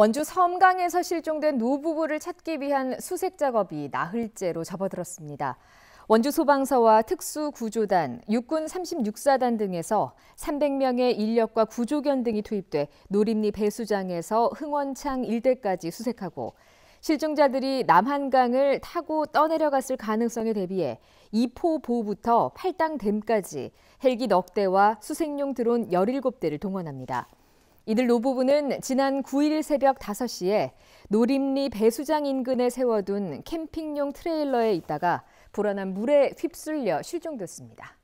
원주 섬강에서 실종된 노부부를 찾기 위한 수색 작업이 나흘째로 접어들었습니다. 원주 소방서와 특수구조단, 육군 36사단 등에서 300명의 인력과 구조견 등이 투입돼 노림리 배수장에서 흥원창 일대까지 수색하고 실종자들이 남한강을 타고 떠내려갔을 가능성에 대비해 이포보부터 팔당댐까지 헬기 넉 대와 수색용 드론 17대를 동원합니다. 이들 노부부는 지난 9일 새벽 5시에 노림리 배수장 인근에 세워둔 캠핑용 트레일러에 있다가 불어난 물에 휩쓸려 실종됐습니다.